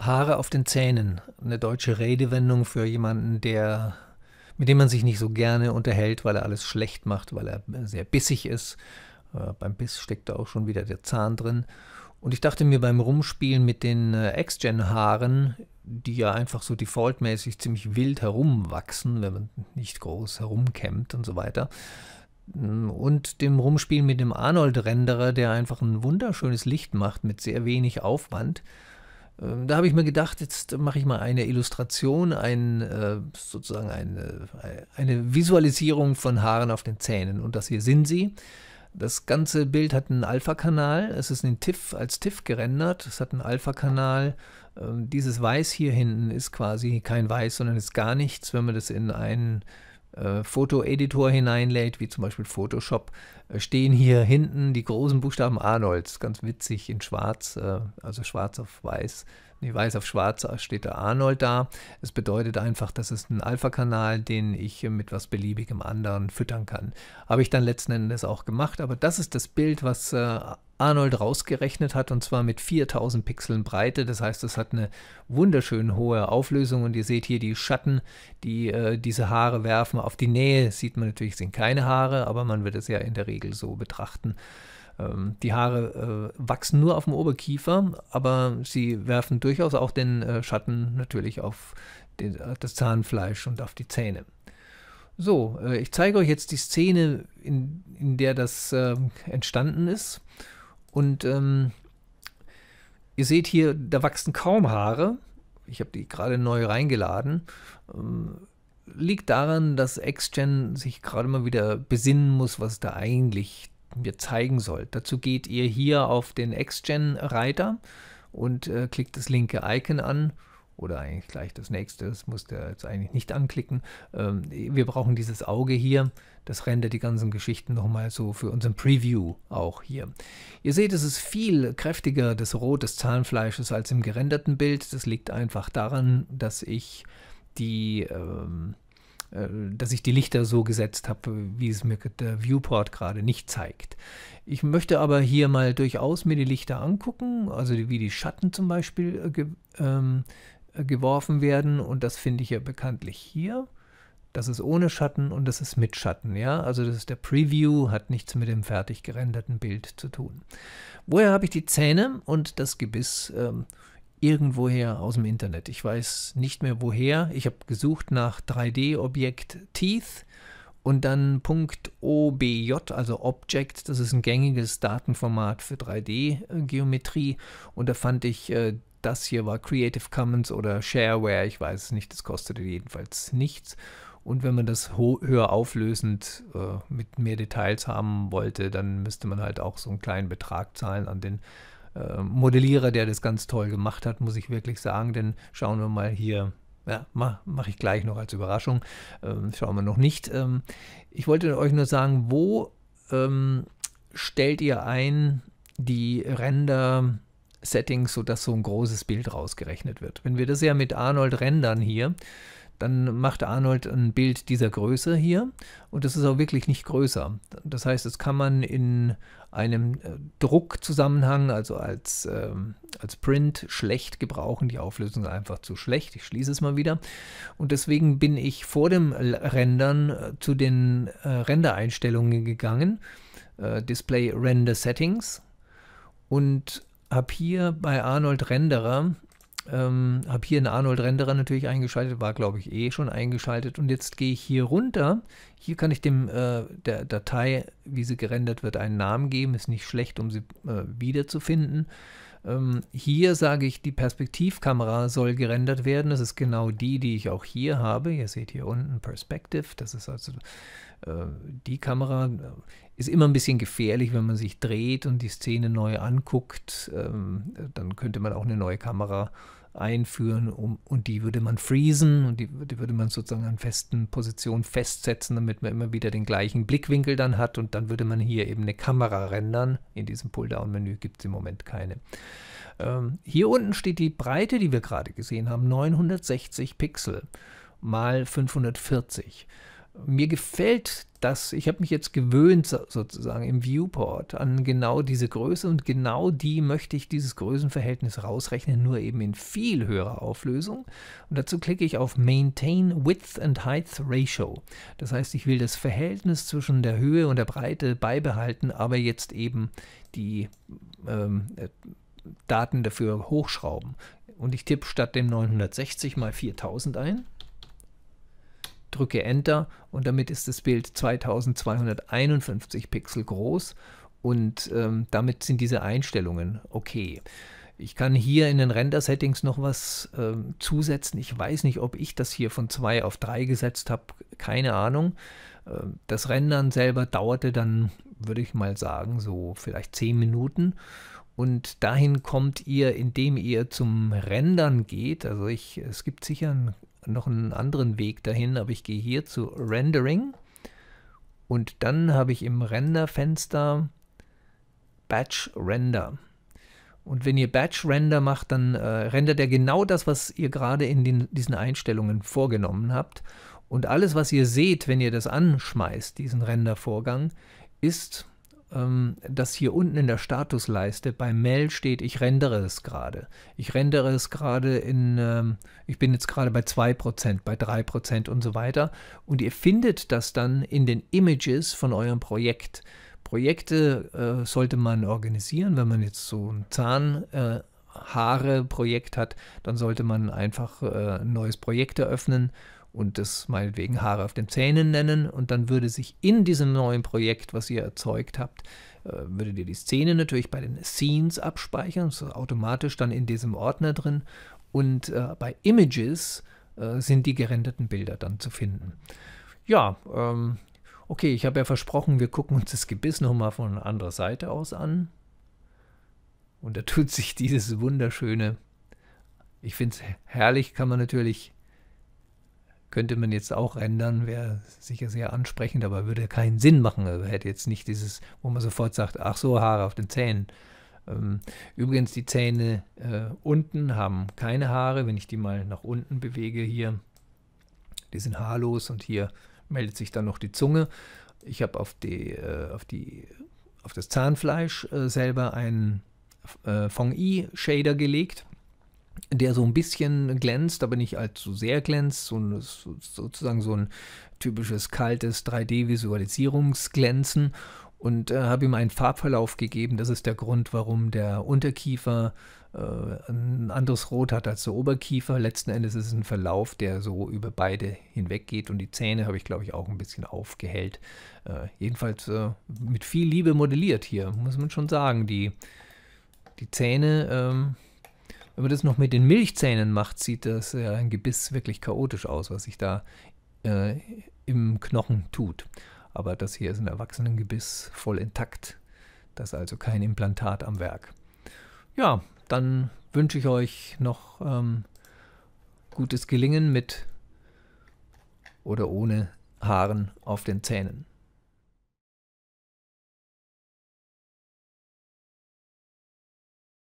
Haare auf den Zähnen. Eine deutsche Redewendung für jemanden, der mit dem man sich nicht so gerne unterhält, weil er alles schlecht macht, weil er sehr bissig ist. Äh, beim Biss steckt da auch schon wieder der Zahn drin. Und ich dachte mir beim Rumspielen mit den äh, X-Gen-Haaren, die ja einfach so defaultmäßig ziemlich wild herumwachsen, wenn man nicht groß herumkämmt und so weiter. Und dem Rumspielen mit dem Arnold-Renderer, der einfach ein wunderschönes Licht macht mit sehr wenig Aufwand, ähm, da habe ich mir gedacht, jetzt mache ich mal eine Illustration, ein, äh, sozusagen eine, äh, eine Visualisierung von Haaren auf den Zähnen. Und das hier sind sie. Das ganze Bild hat einen Alpha-Kanal. Es ist in TIFF, als TIFF gerendert. Es hat einen Alpha-Kanal. Ähm, dieses Weiß hier hinten ist quasi kein Weiß, sondern ist gar nichts. Wenn man das in einen äh, Fotoeditor hineinlädt, wie zum Beispiel Photoshop, äh, stehen hier hinten die großen Buchstaben Arnolds. Ganz witzig in schwarz, äh, also schwarz auf weiß. Nee, weiß auf schwarz steht der Arnold da. Es bedeutet einfach, das ist ein Alpha-Kanal, den ich mit was beliebigem anderen füttern kann. Habe ich dann letzten Endes auch gemacht, aber das ist das Bild, was äh, Arnold rausgerechnet hat, und zwar mit 4000 Pixeln Breite. Das heißt, es hat eine wunderschön hohe Auflösung und ihr seht hier die Schatten, die äh, diese Haare werfen. Auf die Nähe sieht man natürlich, sind keine Haare, aber man wird es ja in der Regel so betrachten. Ähm, die Haare äh, wachsen nur auf dem Oberkiefer, aber sie werfen durchaus auch den äh, Schatten natürlich auf den, äh, das Zahnfleisch und auf die Zähne. So, äh, ich zeige euch jetzt die Szene, in, in der das ähm, entstanden ist. Und ähm, ihr seht hier, da wachsen kaum Haare. Ich habe die gerade neu reingeladen. Ähm, liegt daran, dass XGen sich gerade mal wieder besinnen muss, was da eigentlich mir zeigen soll. Dazu geht ihr hier auf den XGen-Reiter und äh, klickt das linke Icon an oder eigentlich gleich das nächste, das muss der jetzt eigentlich nicht anklicken. Ähm, wir brauchen dieses Auge hier, das rendert die ganzen Geschichten nochmal so für unseren Preview auch hier. Ihr seht, es ist viel kräftiger das Rot des Zahnfleisches, als im gerenderten Bild. Das liegt einfach daran, dass ich die... Ähm, äh, dass ich die Lichter so gesetzt habe, wie es mir der Viewport gerade nicht zeigt. Ich möchte aber hier mal durchaus mir die Lichter angucken, also wie die Schatten zum Beispiel äh, ähm, äh, geworfen werden und das finde ich ja bekanntlich hier. Das ist ohne Schatten und das ist mit Schatten, ja. Also das ist der Preview, hat nichts mit dem fertig gerenderten Bild zu tun. Woher habe ich die Zähne und das Gebiss? Ähm, irgendwoher aus dem Internet. Ich weiß nicht mehr woher. Ich habe gesucht nach 3D-Objekt Teeth und dann .obj, also Object, das ist ein gängiges Datenformat für 3D-Geometrie. Äh, und da fand ich äh, das hier war Creative Commons oder Shareware, ich weiß es nicht, das kostete jedenfalls nichts. Und wenn man das höher auflösend äh, mit mehr Details haben wollte, dann müsste man halt auch so einen kleinen Betrag zahlen an den äh, Modellierer, der das ganz toll gemacht hat, muss ich wirklich sagen. Denn schauen wir mal hier, ja, mache mach ich gleich noch als Überraschung, ähm, schauen wir noch nicht. Ähm, ich wollte euch nur sagen, wo ähm, stellt ihr ein die Render Settings, sodass so ein großes Bild rausgerechnet wird. Wenn wir das ja mit Arnold rendern hier, dann macht Arnold ein Bild dieser Größe hier und das ist auch wirklich nicht größer. Das heißt, das kann man in einem äh, Druckzusammenhang, also als, ähm, als Print, schlecht gebrauchen. Die Auflösung ist einfach zu schlecht. Ich schließe es mal wieder. Und deswegen bin ich vor dem Rendern äh, zu den äh, Rendereinstellungen gegangen. Äh, Display Render Settings und habe hier bei Arnold Renderer, ähm, habe hier einen Arnold Renderer natürlich eingeschaltet, war glaube ich eh schon eingeschaltet und jetzt gehe ich hier runter. Hier kann ich dem äh, der Datei, wie sie gerendert wird, einen Namen geben. Ist nicht schlecht, um sie äh, wiederzufinden. Ähm, hier sage ich, die Perspektivkamera soll gerendert werden. Das ist genau die, die ich auch hier habe. Ihr seht hier unten Perspective. Das ist also äh, die Kamera äh, ist immer ein bisschen gefährlich, wenn man sich dreht und die Szene neu anguckt. Ähm, dann könnte man auch eine neue Kamera einführen um, und die würde man freezen und die, die, würde man sozusagen an festen Positionen festsetzen, damit man immer wieder den gleichen Blickwinkel dann hat und dann würde man hier eben eine Kamera rendern. In diesem Pulldown-Menü gibt es im Moment keine. Ähm, hier unten steht die Breite, die wir gerade gesehen haben, 960 Pixel mal 540 mir gefällt das, ich habe mich jetzt gewöhnt sozusagen im Viewport an genau diese Größe und genau die möchte ich dieses Größenverhältnis rausrechnen, nur eben in viel höherer Auflösung. Und dazu klicke ich auf Maintain Width and Height Ratio. Das heißt, ich will das Verhältnis zwischen der Höhe und der Breite beibehalten, aber jetzt eben die ähm, äh, Daten dafür hochschrauben. Und ich tippe statt dem 960 mal 4000 ein drücke Enter und damit ist das Bild 2251 Pixel groß und ähm, damit sind diese Einstellungen okay. Ich kann hier in den Render-Settings noch was ähm, zusetzen. Ich weiß nicht, ob ich das hier von 2 auf 3 gesetzt habe, keine Ahnung. Ähm, das Rendern selber dauerte dann, würde ich mal sagen, so vielleicht 10 Minuten. Und dahin kommt ihr, indem ihr zum Rendern geht. Also ich, es gibt sicher einen noch einen anderen Weg dahin, aber ich gehe hier zu Rendering und dann habe ich im Renderfenster Batch Render. Und wenn ihr Batch Render macht, dann äh, rendert er genau das, was ihr gerade in den, diesen Einstellungen vorgenommen habt. Und alles, was ihr seht, wenn ihr das anschmeißt, diesen Rendervorgang, ist ähm, dass hier unten in der Statusleiste bei Mail steht, ich rendere es gerade. Ich rendere es gerade in, ähm, ich bin jetzt gerade bei 2%, bei 3% und so weiter. Und ihr findet das dann in den Images von eurem Projekt. Projekte äh, sollte man organisieren, wenn man jetzt so ein Zahn... Äh, Haare-Projekt hat, dann sollte man einfach äh, ein neues Projekt eröffnen und das meinetwegen Haare auf den Zähnen nennen und dann würde sich in diesem neuen Projekt, was ihr erzeugt habt, äh, würdet ihr die Szene natürlich bei den Scenes abspeichern, das ist automatisch dann in diesem Ordner drin und äh, bei Images äh, sind die gerenderten Bilder dann zu finden. Ja, ähm, okay, ich habe ja versprochen, wir gucken uns das Gebiss nochmal von anderer Seite aus an und da tut sich dieses wunderschöne, ich finde es herrlich, kann man natürlich könnte man jetzt auch ändern, wäre sicher sehr ansprechend, aber würde keinen Sinn machen. Er also hätte jetzt nicht dieses, wo man sofort sagt, ach so, Haare auf den Zähnen. Ähm, übrigens, die Zähne äh, unten haben keine Haare. Wenn ich die mal nach unten bewege hier, die sind haarlos und hier meldet sich dann noch die Zunge. Ich habe auf, die, äh, auf, die, auf das Zahnfleisch äh, selber einen äh, Fong-I-Shader gelegt der so ein bisschen glänzt, aber nicht allzu sehr glänzt, so ein, sozusagen so ein typisches kaltes 3D-Visualisierungsglänzen und äh, habe ihm einen Farbverlauf gegeben. Das ist der Grund, warum der Unterkiefer äh, ein anderes Rot hat als der Oberkiefer. Letzten Endes ist es ein Verlauf, der so über beide hinweg geht und die Zähne habe ich, glaube ich, auch ein bisschen aufgehellt. Äh, jedenfalls äh, mit viel Liebe modelliert hier, muss man schon sagen. Die, die Zähne. Ähm, wenn man das noch mit den Milchzähnen macht, sieht das ja ein Gebiss wirklich chaotisch aus, was sich da äh, im Knochen tut. Aber das hier ist ein Erwachsenengebiss voll intakt. Das ist also kein Implantat am Werk. Ja, dann wünsche ich euch noch ähm, gutes Gelingen mit oder ohne Haaren auf den Zähnen.